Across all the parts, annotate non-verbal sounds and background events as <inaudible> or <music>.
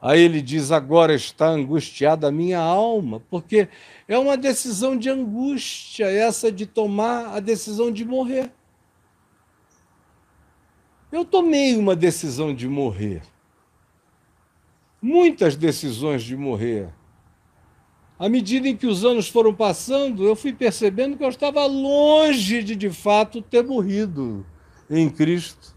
Aí ele diz: Agora está angustiada a minha alma, porque é uma decisão de angústia, essa de tomar a decisão de morrer. Eu tomei uma decisão de morrer. Muitas decisões de morrer. À medida em que os anos foram passando, eu fui percebendo que eu estava longe de, de fato, ter morrido em Cristo.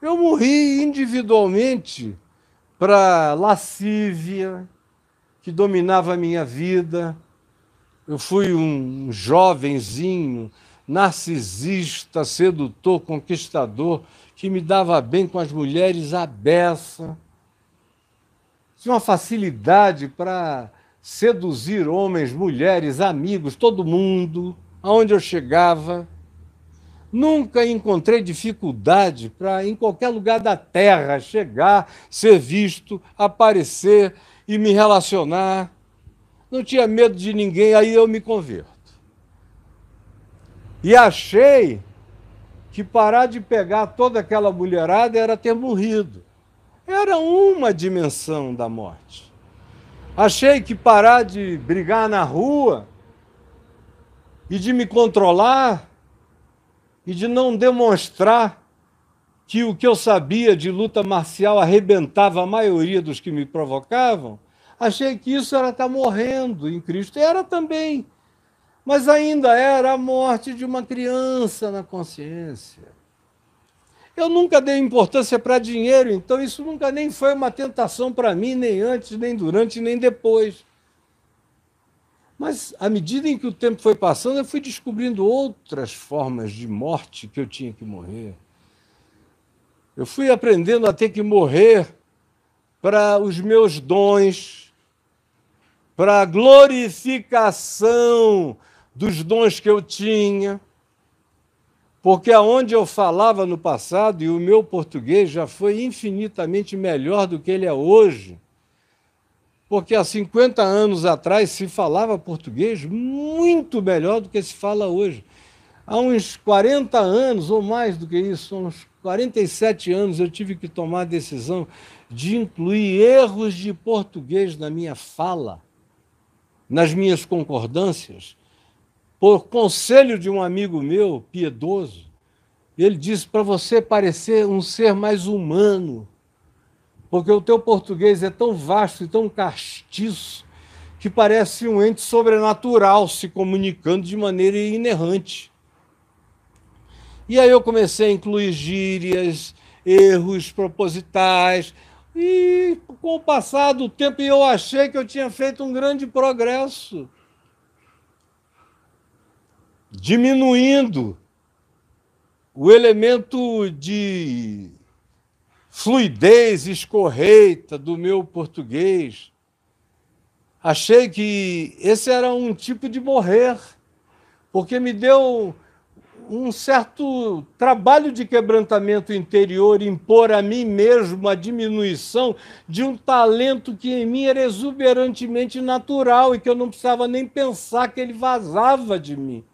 Eu morri individualmente para lascívia que dominava a minha vida. Eu fui um jovenzinho, narcisista, sedutor, conquistador, que me dava bem com as mulheres à beça. Tinha uma facilidade para seduzir homens, mulheres, amigos, todo mundo, aonde eu chegava. Nunca encontrei dificuldade para, em qualquer lugar da Terra, chegar, ser visto, aparecer e me relacionar. Não tinha medo de ninguém, aí eu me converto. E achei que parar de pegar toda aquela mulherada era ter morrido. Era uma dimensão da morte. Achei que parar de brigar na rua e de me controlar e de não demonstrar que o que eu sabia de luta marcial arrebentava a maioria dos que me provocavam, achei que isso era estar tá morrendo em Cristo. Era também. Mas ainda era a morte de uma criança na consciência. Eu nunca dei importância para dinheiro, então isso nunca nem foi uma tentação para mim, nem antes, nem durante, nem depois. Mas à medida em que o tempo foi passando, eu fui descobrindo outras formas de morte que eu tinha que morrer. Eu fui aprendendo a ter que morrer para os meus dons, para a glorificação dos dons que eu tinha. Porque aonde eu falava no passado, e o meu português já foi infinitamente melhor do que ele é hoje, porque há 50 anos atrás se falava português muito melhor do que se fala hoje. Há uns 40 anos, ou mais do que isso, uns 47 anos, eu tive que tomar a decisão de incluir erros de português na minha fala, nas minhas concordâncias, por conselho de um amigo meu, piedoso. Ele disse para você parecer um ser mais humano porque o teu português é tão vasto e tão castiço que parece um ente sobrenatural se comunicando de maneira inerrante. E aí eu comecei a incluir gírias, erros propositais, e com o passar do tempo eu achei que eu tinha feito um grande progresso. Diminuindo o elemento de fluidez escorreita do meu português. Achei que esse era um tipo de morrer, porque me deu um certo trabalho de quebrantamento interior impor a mim mesmo a diminuição de um talento que em mim era exuberantemente natural e que eu não precisava nem pensar que ele vazava de mim.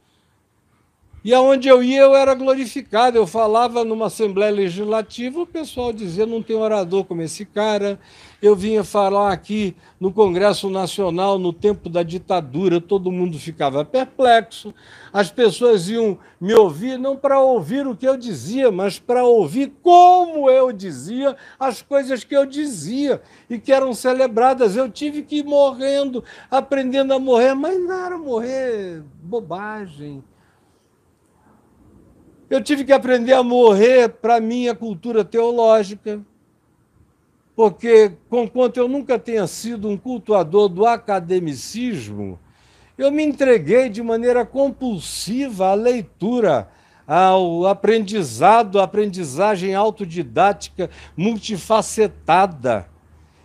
E aonde eu ia, eu era glorificado. Eu falava numa Assembleia Legislativa, o pessoal dizia: não tem orador como esse cara. Eu vinha falar aqui no Congresso Nacional, no tempo da ditadura, todo mundo ficava perplexo. As pessoas iam me ouvir, não para ouvir o que eu dizia, mas para ouvir como eu dizia as coisas que eu dizia e que eram celebradas. Eu tive que ir morrendo, aprendendo a morrer, mas não era morrer bobagem eu tive que aprender a morrer para a minha cultura teológica, porque, conquanto eu nunca tenha sido um cultuador do academicismo, eu me entreguei de maneira compulsiva à leitura, ao aprendizado, à aprendizagem autodidática multifacetada.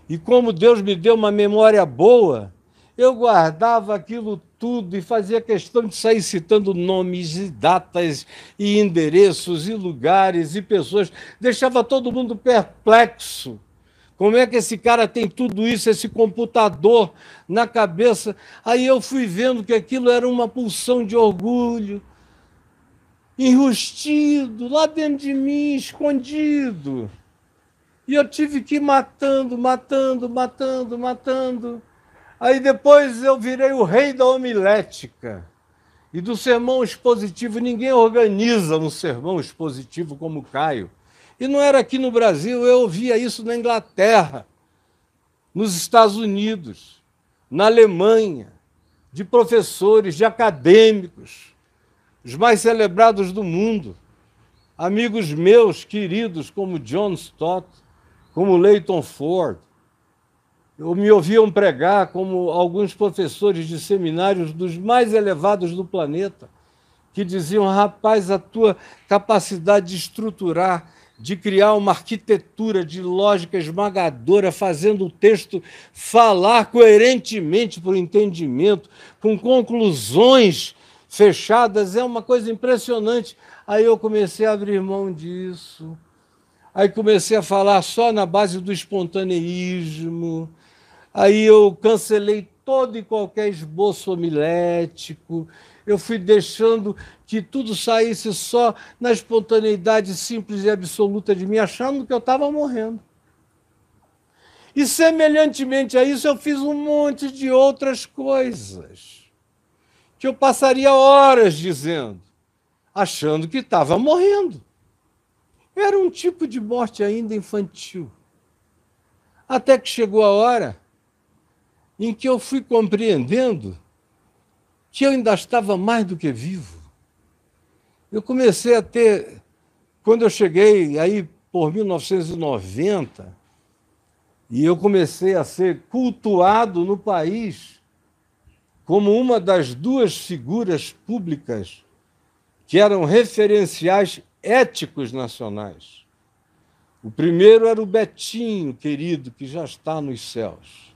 E como Deus me deu uma memória boa, eu guardava aquilo tudo e fazia questão de sair citando nomes e datas e endereços e lugares e pessoas. Deixava todo mundo perplexo. Como é que esse cara tem tudo isso, esse computador na cabeça? Aí eu fui vendo que aquilo era uma pulsão de orgulho, enrustido, lá dentro de mim, escondido. E eu tive que ir matando, matando, matando, matando. Aí depois eu virei o rei da homilética e do sermão expositivo. Ninguém organiza um sermão expositivo como o Caio. E não era aqui no Brasil, eu ouvia isso na Inglaterra, nos Estados Unidos, na Alemanha, de professores, de acadêmicos, os mais celebrados do mundo, amigos meus queridos como John Stott, como Leighton Ford, eu me ouviam pregar como alguns professores de seminários dos mais elevados do planeta, que diziam: rapaz, a tua capacidade de estruturar, de criar uma arquitetura de lógica esmagadora, fazendo o texto falar coerentemente para o entendimento, com conclusões fechadas, é uma coisa impressionante. Aí eu comecei a abrir mão disso. Aí comecei a falar só na base do espontaneísmo, Aí eu cancelei todo e qualquer esboço homilético. Eu fui deixando que tudo saísse só na espontaneidade simples e absoluta de mim, achando que eu estava morrendo. E semelhantemente a isso, eu fiz um monte de outras coisas que eu passaria horas dizendo, achando que estava morrendo. Era um tipo de morte ainda infantil. Até que chegou a hora em que eu fui compreendendo que eu ainda estava mais do que vivo. Eu comecei a ter, quando eu cheguei aí por 1990, e eu comecei a ser cultuado no país como uma das duas figuras públicas que eram referenciais éticos nacionais. O primeiro era o Betinho, querido, que já está nos céus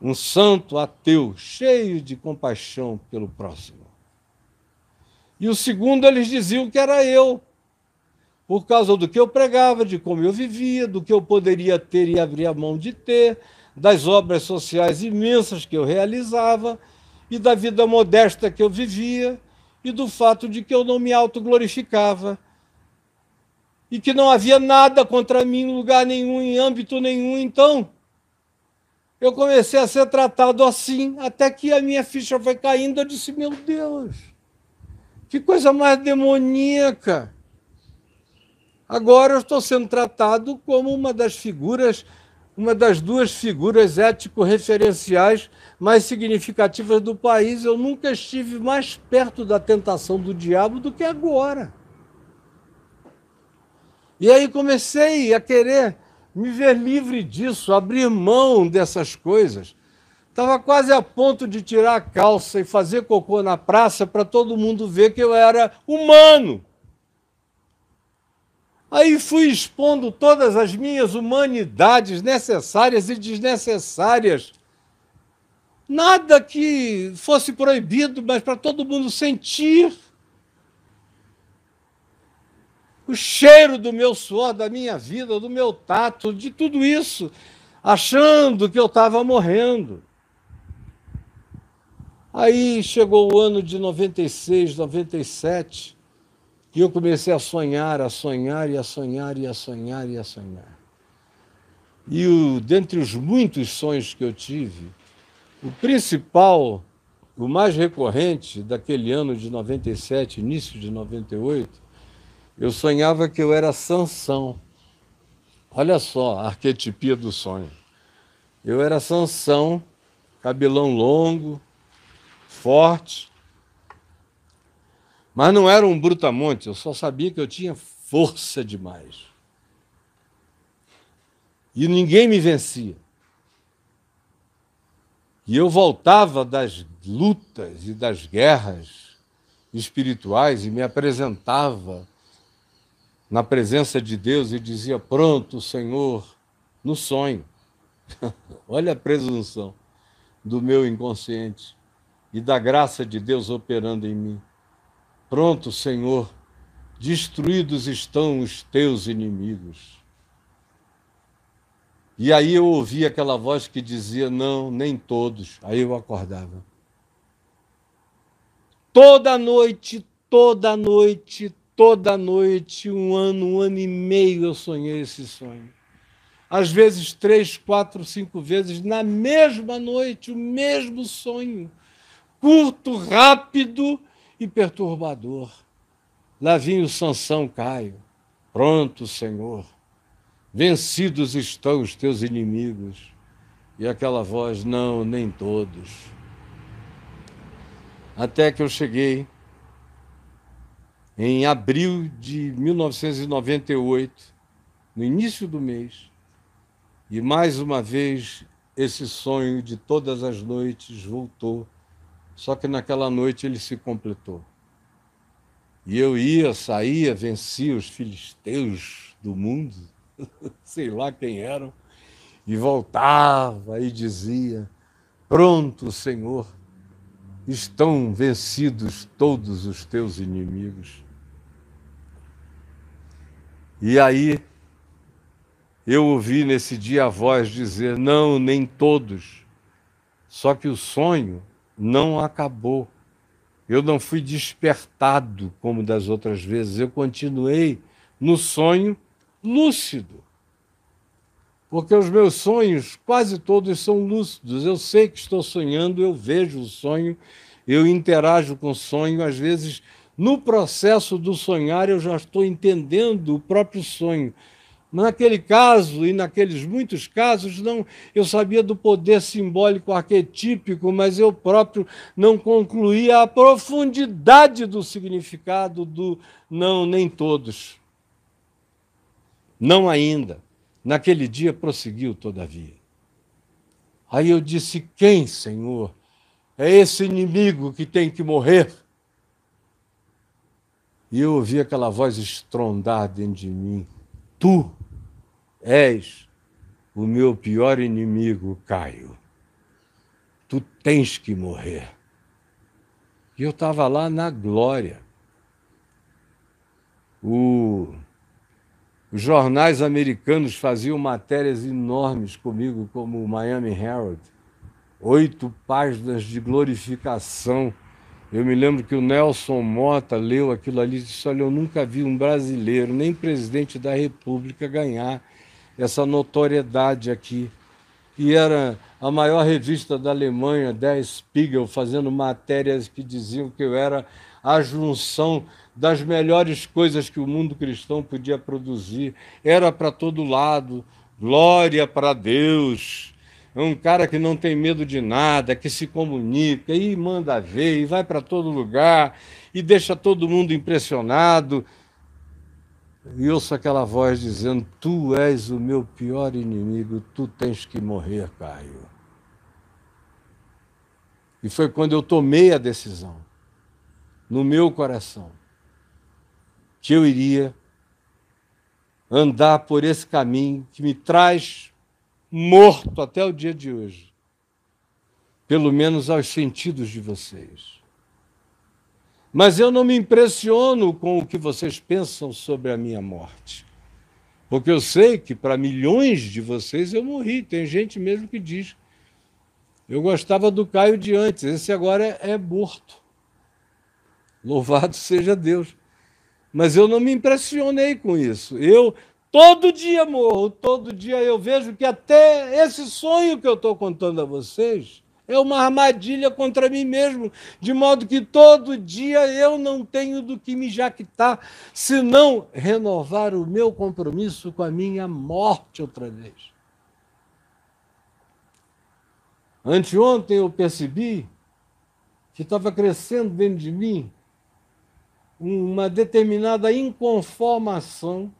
um santo ateu, cheio de compaixão pelo próximo. E o segundo, eles diziam que era eu, por causa do que eu pregava, de como eu vivia, do que eu poderia ter e abrir a mão de ter, das obras sociais imensas que eu realizava e da vida modesta que eu vivia e do fato de que eu não me autoglorificava e que não havia nada contra mim em lugar nenhum, em âmbito nenhum. Então, eu comecei a ser tratado assim, até que a minha ficha foi caindo. Eu disse: Meu Deus, que coisa mais demoníaca! Agora eu estou sendo tratado como uma das figuras, uma das duas figuras ético-referenciais mais significativas do país. Eu nunca estive mais perto da tentação do diabo do que agora. E aí comecei a querer me ver livre disso, abrir mão dessas coisas. Estava quase a ponto de tirar a calça e fazer cocô na praça para todo mundo ver que eu era humano. Aí fui expondo todas as minhas humanidades necessárias e desnecessárias. Nada que fosse proibido, mas para todo mundo sentir o cheiro do meu suor, da minha vida, do meu tato, de tudo isso, achando que eu estava morrendo. Aí chegou o ano de 96, 97, e eu comecei a sonhar, a sonhar e a sonhar e a sonhar e a sonhar. E o, dentre os muitos sonhos que eu tive, o principal, o mais recorrente daquele ano de 97, início de 98, eu sonhava que eu era Sansão. Olha só a arquetipia do sonho. Eu era Sansão, cabelão longo, forte. Mas não era um brutamonte, eu só sabia que eu tinha força demais. E ninguém me vencia. E eu voltava das lutas e das guerras espirituais e me apresentava na presença de Deus e dizia: Pronto, Senhor, no sonho. <laughs> Olha a presunção do meu inconsciente e da graça de Deus operando em mim. Pronto, Senhor, destruídos estão os teus inimigos. E aí eu ouvi aquela voz que dizia: Não, nem todos. Aí eu acordava. Toda noite, toda noite, Toda noite, um ano, um ano e meio, eu sonhei esse sonho. Às vezes, três, quatro, cinco vezes, na mesma noite, o mesmo sonho. Curto, rápido e perturbador. Lá vinha o Sansão Caio. Pronto, Senhor. Vencidos estão os teus inimigos. E aquela voz, não, nem todos. Até que eu cheguei em abril de 1998, no início do mês, e mais uma vez esse sonho de todas as noites voltou, só que naquela noite ele se completou. E eu ia, saía, vencia os filisteus do mundo, <laughs> sei lá quem eram, e voltava e dizia: Pronto, Senhor, estão vencidos todos os teus inimigos e aí eu ouvi nesse dia a voz dizer: não, nem todos. Só que o sonho não acabou. Eu não fui despertado como das outras vezes, eu continuei no sonho lúcido. Porque os meus sonhos, quase todos, são lúcidos. Eu sei que estou sonhando, eu vejo o sonho, eu interajo com o sonho, às vezes no processo do sonhar, eu já estou entendendo o próprio sonho. Mas naquele caso e naqueles muitos casos, não, eu sabia do poder simbólico arquetípico, mas eu próprio não concluía a profundidade do significado do não, nem todos. Não ainda. Naquele dia prosseguiu, todavia. Aí eu disse: Quem, Senhor? É esse inimigo que tem que morrer? E eu ouvi aquela voz estrondar dentro de mim: Tu és o meu pior inimigo, Caio. Tu tens que morrer. E eu estava lá na glória. O... Os jornais americanos faziam matérias enormes comigo, como o Miami Herald, oito páginas de glorificação eu me lembro que o Nelson Mota leu aquilo ali e disse: Olha, eu nunca vi um brasileiro, nem presidente da República, ganhar essa notoriedade aqui. E era a maior revista da Alemanha, Der Spiegel, fazendo matérias que diziam que eu era a junção das melhores coisas que o mundo cristão podia produzir. Era para todo lado, glória para Deus é um cara que não tem medo de nada, que se comunica e manda ver, e vai para todo lugar, e deixa todo mundo impressionado. E ouço aquela voz dizendo: Tu és o meu pior inimigo, tu tens que morrer, Caio. E foi quando eu tomei a decisão, no meu coração, que eu iria andar por esse caminho que me traz morto até o dia de hoje, pelo menos aos sentidos de vocês. Mas eu não me impressiono com o que vocês pensam sobre a minha morte. Porque eu sei que para milhões de vocês eu morri. Tem gente mesmo que diz: eu gostava do Caio de antes, esse agora é, é morto. Louvado seja Deus. Mas eu não me impressionei com isso. Eu Todo dia morro, todo dia eu vejo que até esse sonho que eu estou contando a vocês é uma armadilha contra mim mesmo, de modo que todo dia eu não tenho do que me jactar, senão renovar o meu compromisso com a minha morte outra vez. Anteontem eu percebi que estava crescendo dentro de mim uma determinada inconformação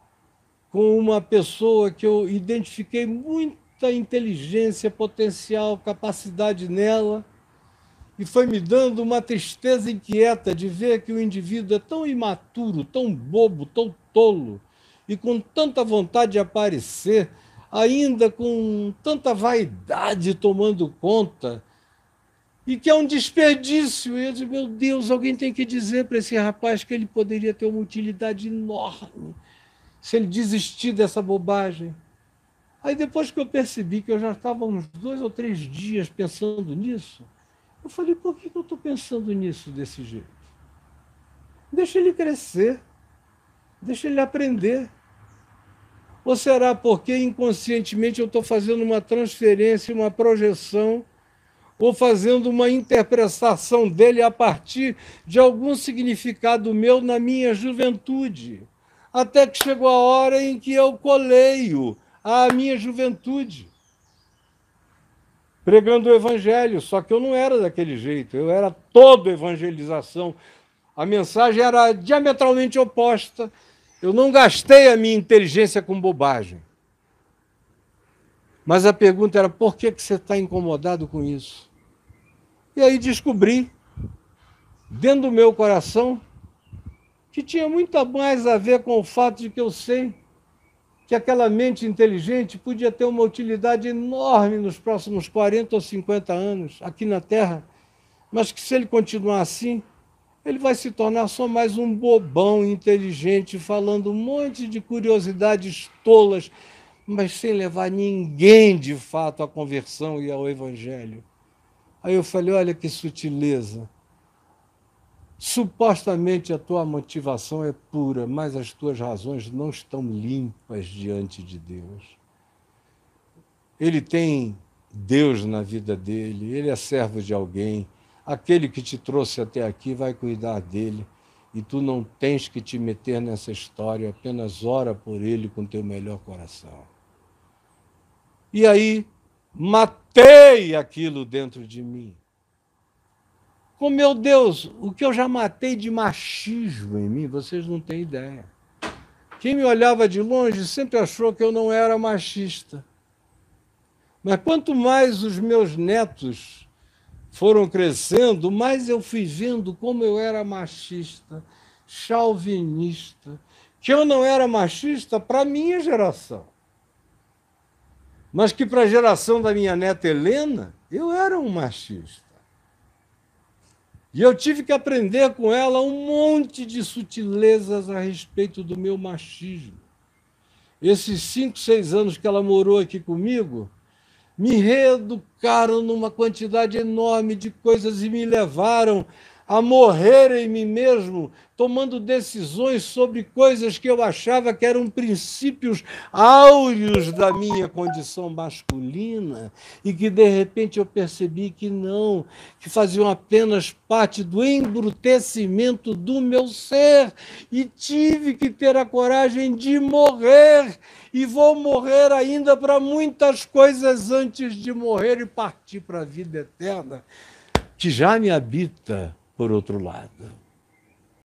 com uma pessoa que eu identifiquei muita inteligência, potencial, capacidade nela, e foi me dando uma tristeza inquieta de ver que o indivíduo é tão imaturo, tão bobo, tão tolo, e com tanta vontade de aparecer, ainda com tanta vaidade tomando conta, e que é um desperdício. E eu digo, meu Deus, alguém tem que dizer para esse rapaz que ele poderia ter uma utilidade enorme se ele desistir dessa bobagem. Aí depois que eu percebi que eu já estava uns dois ou três dias pensando nisso, eu falei, por que eu estou pensando nisso desse jeito? Deixa ele crescer, deixa ele aprender. Ou será porque inconscientemente eu estou fazendo uma transferência, uma projeção, ou fazendo uma interpretação dele a partir de algum significado meu na minha juventude? até que chegou a hora em que eu coleio a minha juventude pregando o evangelho, só que eu não era daquele jeito, eu era todo evangelização. A mensagem era diametralmente oposta. Eu não gastei a minha inteligência com bobagem. Mas a pergunta era: por que, que você está incomodado com isso? E aí descobri, dentro do meu coração, que tinha muito mais a ver com o fato de que eu sei que aquela mente inteligente podia ter uma utilidade enorme nos próximos 40 ou 50 anos aqui na Terra, mas que se ele continuar assim, ele vai se tornar só mais um bobão inteligente, falando um monte de curiosidades tolas, mas sem levar ninguém de fato à conversão e ao Evangelho. Aí eu falei: olha que sutileza. Supostamente a tua motivação é pura, mas as tuas razões não estão limpas diante de Deus. Ele tem Deus na vida dele, ele é servo de alguém. Aquele que te trouxe até aqui vai cuidar dele. E tu não tens que te meter nessa história, apenas ora por ele com teu melhor coração. E aí, matei aquilo dentro de mim com meu Deus, o que eu já matei de machismo em mim, vocês não têm ideia. Quem me olhava de longe sempre achou que eu não era machista. Mas quanto mais os meus netos foram crescendo, mais eu fui vendo como eu era machista, chauvinista, que eu não era machista para a minha geração. Mas que para a geração da minha neta Helena, eu era um machista. E eu tive que aprender com ela um monte de sutilezas a respeito do meu machismo. Esses cinco, seis anos que ela morou aqui comigo, me reeducaram numa quantidade enorme de coisas e me levaram a morrer em mim mesmo, tomando decisões sobre coisas que eu achava que eram princípios áureos da minha condição masculina e que de repente eu percebi que não, que faziam apenas parte do embrutecimento do meu ser e tive que ter a coragem de morrer e vou morrer ainda para muitas coisas antes de morrer e partir para a vida eterna que já me habita por outro lado.